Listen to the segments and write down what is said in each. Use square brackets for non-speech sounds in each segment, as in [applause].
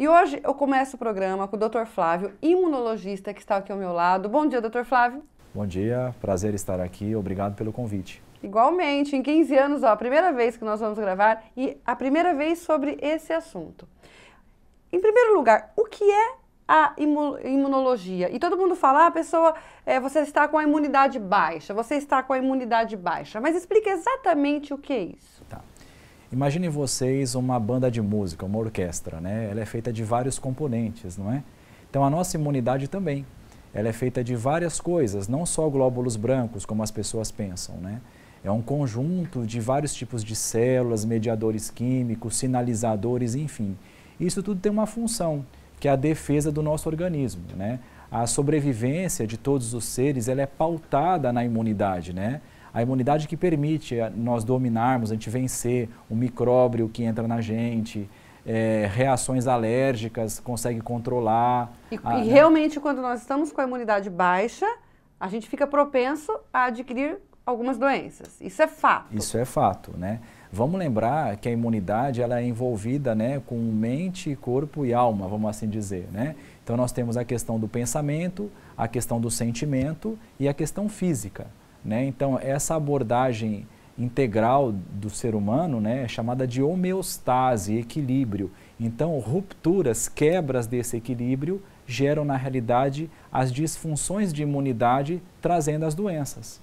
E hoje eu começo o programa com o Dr. Flávio, imunologista, que está aqui ao meu lado. Bom dia, Dr. Flávio. Bom dia, prazer estar aqui, obrigado pelo convite. Igualmente, em 15 anos, ó, a primeira vez que nós vamos gravar e a primeira vez sobre esse assunto. Em primeiro lugar, o que é a imunologia. E todo mundo fala, ah, pessoa, é, você está com a imunidade baixa, você está com a imunidade baixa. Mas explica exatamente o que é isso. Tá. Imagine vocês uma banda de música, uma orquestra, né? Ela é feita de vários componentes, não é? Então a nossa imunidade também, ela é feita de várias coisas, não só glóbulos brancos, como as pessoas pensam, né? É um conjunto de vários tipos de células, mediadores químicos, sinalizadores, enfim. Isso tudo tem uma função, que é a defesa do nosso organismo, né? A sobrevivência de todos os seres, ela é pautada na imunidade, né? A imunidade que permite eh, nós dominarmos, a gente vencer o micróbio que entra na gente, é, reações alérgicas, consegue controlar. E, a, e né? realmente, né? quando nós estamos com a imunidade baixa, a gente fica propenso a adquirir algumas doenças. Isso é fato. Isso é fato, né? Vamos lembrar que a imunidade ela é envolvida né, com mente, corpo e alma, vamos assim dizer. Né? Então nós temos a questão do pensamento, a questão do sentimento e a questão física. Né? Então, essa abordagem integral do ser humano né, é chamada de homeostase, equilíbrio. Então, rupturas, quebras desse equilíbrio geram, na realidade, as disfunções de imunidade, trazendo as doenças.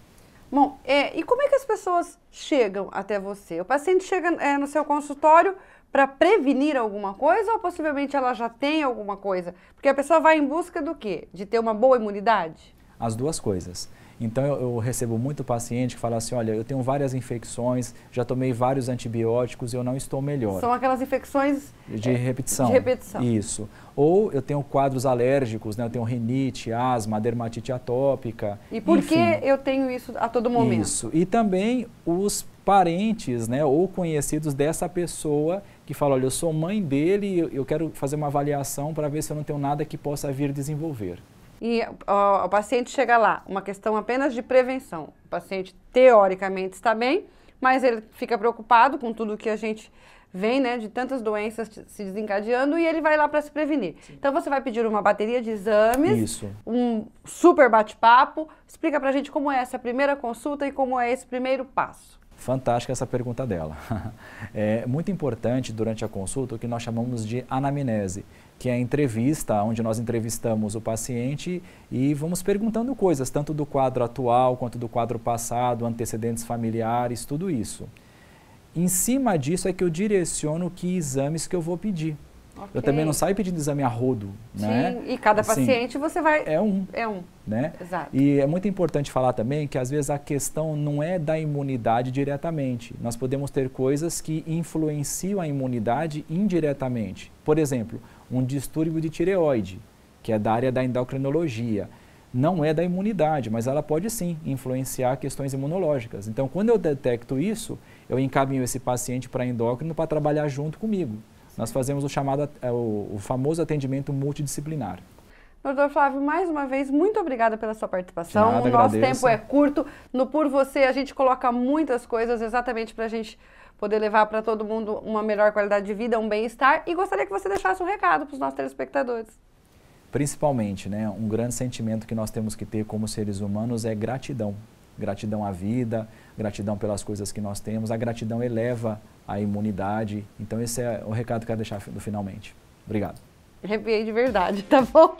Bom, é, e como é que as pessoas chegam até você? O paciente chega é, no seu consultório para prevenir alguma coisa ou possivelmente ela já tem alguma coisa? Porque a pessoa vai em busca do quê? De ter uma boa imunidade? As duas coisas. Então eu, eu, recebo muito paciente que fala assim, olha, eu tenho várias infecções, já tomei vários antibióticos e eu não estou melhor. São aquelas infecções de é, repetição. De repetição. Isso. Ou eu tenho quadros alérgicos, né? Eu tenho rinite, asma, dermatite atópica. E por enfim. que eu tenho isso a todo momento? Isso. E também os parentes, né, ou conhecidos dessa pessoa que fala, olha, eu sou mãe dele, eu quero fazer uma avaliação para ver se eu não tenho nada que possa vir desenvolver. E ó, o paciente chega lá, uma questão apenas de prevenção. O paciente teoricamente está bem, mas ele fica preocupado com tudo que a gente vem, né, de tantas doenças se desencadeando e ele vai lá para se prevenir. Sim. Então você vai pedir uma bateria de exames, Isso. um super bate-papo. Explica pra gente como é essa primeira consulta e como é esse primeiro passo. Fantástica essa pergunta dela. [laughs] É muito importante durante a consulta o que nós chamamos de anamnese, que é a entrevista, onde nós entrevistamos o paciente e vamos perguntando coisas, tanto do quadro atual quanto do quadro passado, antecedentes familiares, tudo isso. Em cima disso é que eu direciono que exames que eu vou pedir. Okay. Eu também não saio pedindo exame a rodo, Sim, né? e cada assim, paciente você vai... É um. É um. Né? Exato. E é muito importante falar também que às vezes a questão não é da imunidade diretamente. Nós podemos ter coisas que influenciam a imunidade indiretamente. Por exemplo, um distúrbio de tireoide, que é da área da endocrinologia não é da imunidade, mas ela pode sim influenciar questões imunológicas. Então, quando eu detecto isso, eu encaminho esse paciente para endócrino para trabalhar junto comigo nós fazemos o chamado, é, o famoso atendimento multidisciplinar. Doutor Flávio, mais uma vez, muito obrigada pela sua participação. Nada, o nosso agradeço. tempo é curto. No Por Você, a gente coloca muitas coisas exatamente para a gente poder levar para todo mundo uma melhor qualidade de vida, um bem-estar. E gostaria que você deixasse um recado para os nossos telespectadores. Principalmente, né, um grande sentimento que nós temos que ter como seres humanos é gratidão Gratidão à vida, gratidão pelas coisas que nós temos. A gratidão eleva a imunidade. Então, esse é o recado que eu quero deixar do finalmente. Obrigado. Arrepiei de verdade, [laughs] tá bom?